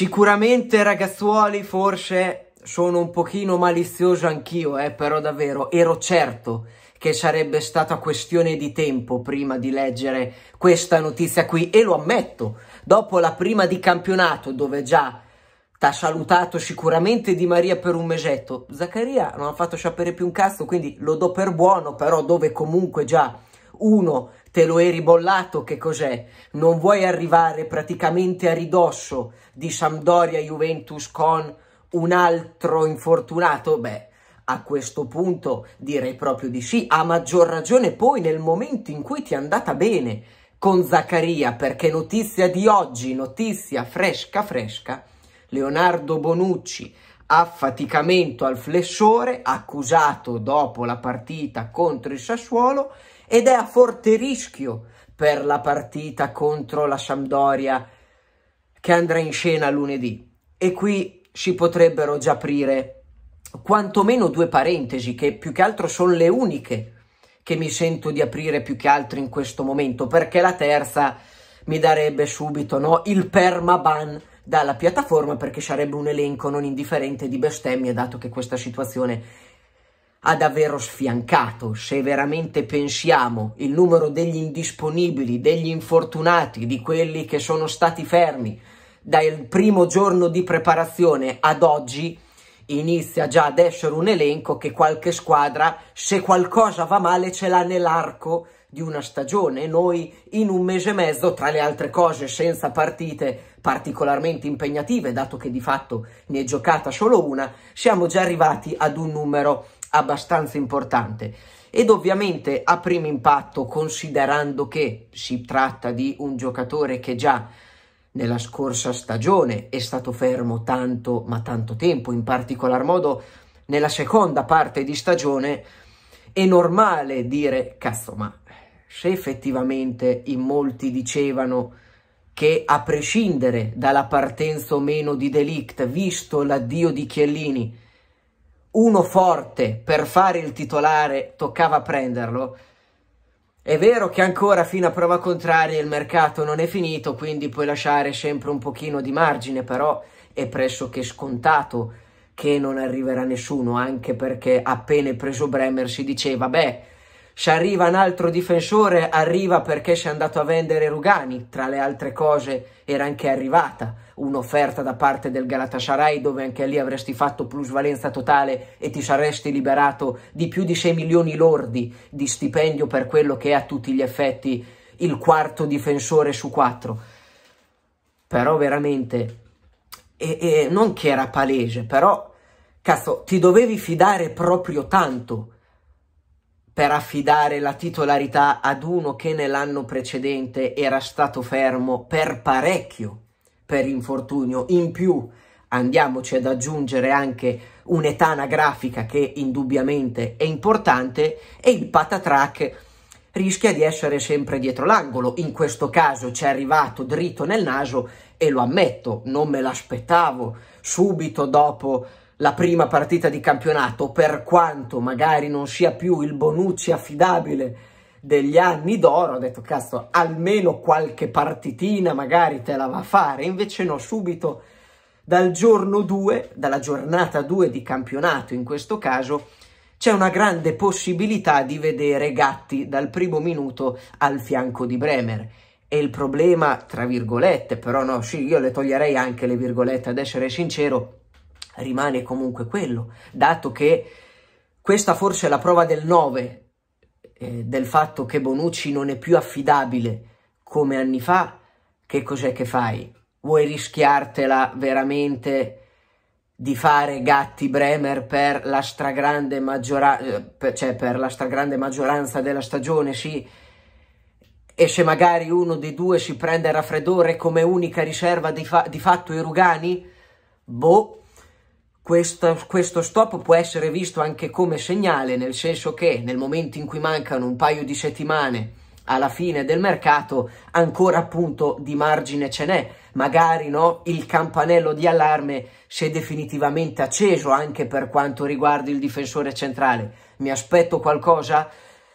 Sicuramente ragazzuoli forse sono un pochino malizioso anch'io, eh, però davvero ero certo che sarebbe stata questione di tempo prima di leggere questa notizia qui e lo ammetto, dopo la prima di campionato dove già t'ha salutato sicuramente Di Maria per un mesetto, Zaccaria non ha fatto sapere più un cazzo, quindi lo do per buono, però dove comunque già uno, te lo eri bollato, che cos'è? Non vuoi arrivare praticamente a ridosso di Sampdoria Juventus con un altro infortunato? Beh, a questo punto direi proprio di sì, a maggior ragione poi nel momento in cui ti è andata bene con Zaccaria, perché notizia di oggi, notizia fresca fresca, Leonardo Bonucci affaticamento al flessore accusato dopo la partita contro il Sassuolo ed è a forte rischio per la partita contro la Sampdoria che andrà in scena lunedì. E qui si potrebbero già aprire quantomeno due parentesi che più che altro sono le uniche che mi sento di aprire più che altro in questo momento perché la terza mi darebbe subito no, il permaban dalla piattaforma perché sarebbe un elenco non indifferente di bestemmie dato che questa situazione ha davvero sfiancato. Se veramente pensiamo il numero degli indisponibili, degli infortunati, di quelli che sono stati fermi dal primo giorno di preparazione ad oggi, inizia già ad essere un elenco che qualche squadra, se qualcosa va male, ce l'ha nell'arco di una stagione. Noi in un mese e mezzo, tra le altre cose, senza partite particolarmente impegnative, dato che di fatto ne è giocata solo una, siamo già arrivati ad un numero abbastanza importante. Ed ovviamente a primo impatto, considerando che si tratta di un giocatore che già nella scorsa stagione è stato fermo tanto ma tanto tempo, in particolar modo nella seconda parte di stagione, è normale dire cazzo ma se effettivamente in molti dicevano che a prescindere dalla partenza o meno di Delict, visto l'addio di Chiellini, uno forte per fare il titolare toccava prenderlo, è vero che ancora fino a prova contraria il mercato non è finito, quindi puoi lasciare sempre un pochino di margine, però è pressoché scontato che non arriverà nessuno, anche perché appena preso Bremer si diceva, beh, se arriva un altro difensore, arriva perché si è andato a vendere Rugani, tra le altre cose era anche arrivata un'offerta da parte del Galatasaray dove anche lì avresti fatto plusvalenza totale e ti saresti liberato di più di 6 milioni lordi di stipendio per quello che è a tutti gli effetti il quarto difensore su quattro. Però veramente, e, e non che era palese, però cazzo, ti dovevi fidare proprio tanto per affidare la titolarità ad uno che nell'anno precedente era stato fermo per parecchio per infortunio. In più andiamoci ad aggiungere anche un'età anagrafica che indubbiamente è importante e il patatrack rischia di essere sempre dietro l'angolo. In questo caso ci è arrivato dritto nel naso e lo ammetto, non me l'aspettavo subito dopo la prima partita di campionato, per quanto magari non sia più il Bonucci affidabile degli anni d'oro, ho detto cazzo, almeno qualche partitina magari te la va a fare, invece no, subito dal giorno 2, dalla giornata 2 di campionato in questo caso, c'è una grande possibilità di vedere Gatti dal primo minuto al fianco di Bremer. E il problema, tra virgolette, però no, sì, io le toglierei anche le virgolette, ad essere sincero, rimane comunque quello, dato che questa forse è la prova del 9 eh, del fatto che Bonucci non è più affidabile come anni fa, che cos'è che fai? Vuoi rischiartela veramente di fare Gatti Bremer per la stragrande, maggiora- eh, cioè per la stragrande maggioranza della stagione, sì? e se magari uno dei due si prende il raffreddore come unica riserva di, fa- di fatto i Rugani? Boh, questo, questo, stop può essere visto anche come segnale, nel senso che nel momento in cui mancano un paio di settimane alla fine del mercato, ancora appunto di margine ce n'è. Magari no, il campanello di allarme si è definitivamente acceso anche per quanto riguarda il difensore centrale. Mi aspetto qualcosa?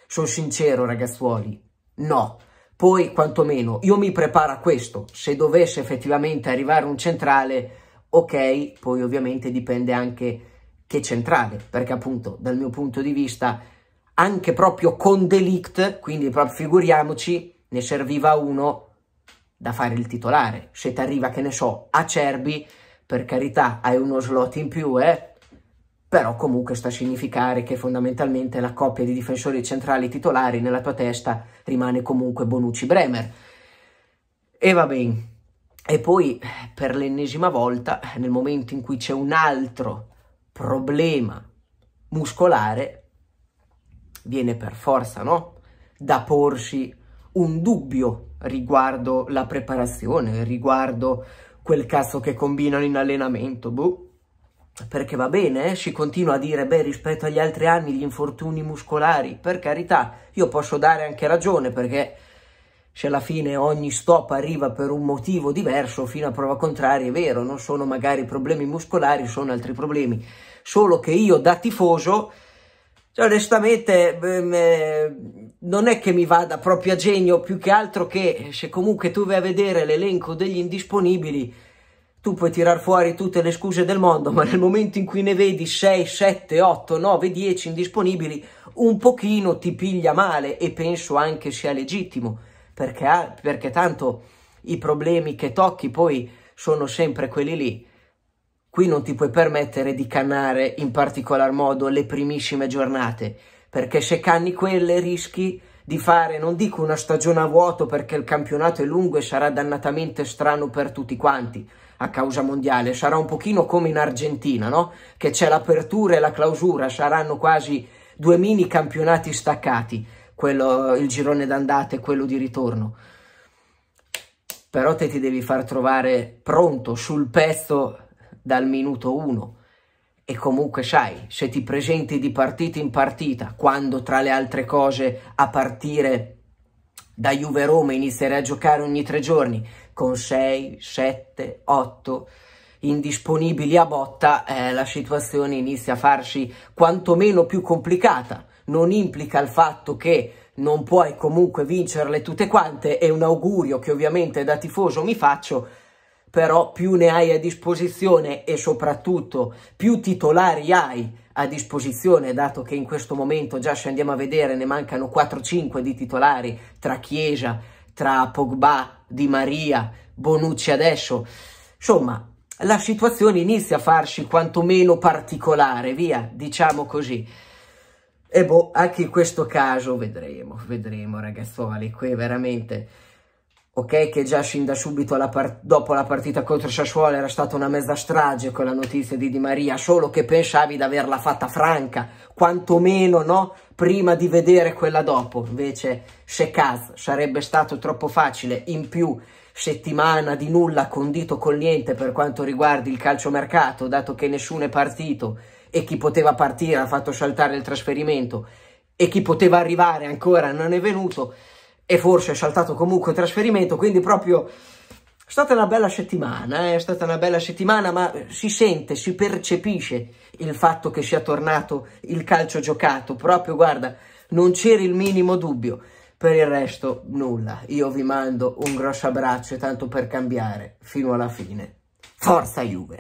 Sono sincero, ragazzuoli, no. Poi, quantomeno, io mi preparo a questo. Se dovesse effettivamente arrivare un centrale, Ok, poi ovviamente dipende anche che centrale, perché appunto dal mio punto di vista anche proprio con Delict, quindi proprio figuriamoci, ne serviva uno da fare il titolare. Se ti arriva, che ne so, a Cerbi, per carità, hai uno slot in più, eh? Però comunque sta a significare che fondamentalmente la coppia di difensori centrali titolari nella tua testa rimane comunque Bonucci-Bremer. E va bene. E poi, per l'ennesima volta, nel momento in cui c'è un altro problema muscolare, viene per forza, no? Da porsi un dubbio riguardo la preparazione, riguardo quel cazzo che combinano in allenamento, boh. Perché va bene, eh? si continua a dire, beh, rispetto agli altri anni gli infortuni muscolari, per carità, io posso dare anche ragione perché se alla fine ogni stop arriva per un motivo diverso, fino a prova contraria, è vero, non sono magari problemi muscolari, sono altri problemi. Solo che io da tifoso, cioè, onestamente, ehm, eh, non è che mi vada proprio a genio, più che altro che eh, se comunque tu vai a vedere l'elenco degli indisponibili, tu puoi tirar fuori tutte le scuse del mondo, ma nel momento in cui ne vedi 6, 7, 8, 9, 10 indisponibili, un pochino ti piglia male e penso anche sia legittimo perché, perché tanto i problemi che tocchi poi sono sempre quelli lì. Qui non ti puoi permettere di cannare in particolar modo le primissime giornate, perché se canni quelle rischi di fare, non dico una stagione a vuoto perché il campionato è lungo e sarà dannatamente strano per tutti quanti a causa mondiale, sarà un pochino come in Argentina, no? Che c'è l'apertura e la clausura, saranno quasi due mini campionati staccati quello, il girone d'andata e quello di ritorno. Però te ti devi far trovare pronto, sul pezzo, dal minuto uno. E comunque sai, se ti presenti di partita in partita, quando tra le altre cose a partire da Juve Roma inizierai a giocare ogni tre giorni con 6, 7, 8 indisponibili a botta, eh, la situazione inizia a farsi quantomeno più complicata non implica il fatto che non puoi comunque vincerle tutte quante, è un augurio che ovviamente da tifoso mi faccio, però più ne hai a disposizione e soprattutto più titolari hai a disposizione, dato che in questo momento già se andiamo a vedere ne mancano 4-5 di titolari tra Chiesa, tra Pogba, Di Maria, Bonucci adesso, insomma la situazione inizia a farsi quantomeno particolare, via, diciamo così. E boh, anche in questo caso vedremo, vedremo ragazzuoli, qui veramente... Ok, che già sin da subito la dopo la partita contro Sassuolo era stata una mezza strage con la notizia di Di Maria, solo che pensavi di averla fatta franca, quantomeno no? prima di vedere quella dopo. Invece, se caso sarebbe stato troppo facile, in più settimana di nulla condito con niente per quanto riguarda il calciomercato, dato che nessuno è partito e chi poteva partire ha fatto saltare il trasferimento e chi poteva arrivare ancora non è venuto e forse è saltato comunque il trasferimento, quindi proprio è stata una bella settimana, eh, è stata una bella settimana, ma si sente, si percepisce il fatto che sia tornato il calcio giocato, proprio guarda, non c'era il minimo dubbio. Per il resto nulla, io vi mando un grosso abbraccio e tanto per cambiare fino alla fine. Forza Juve!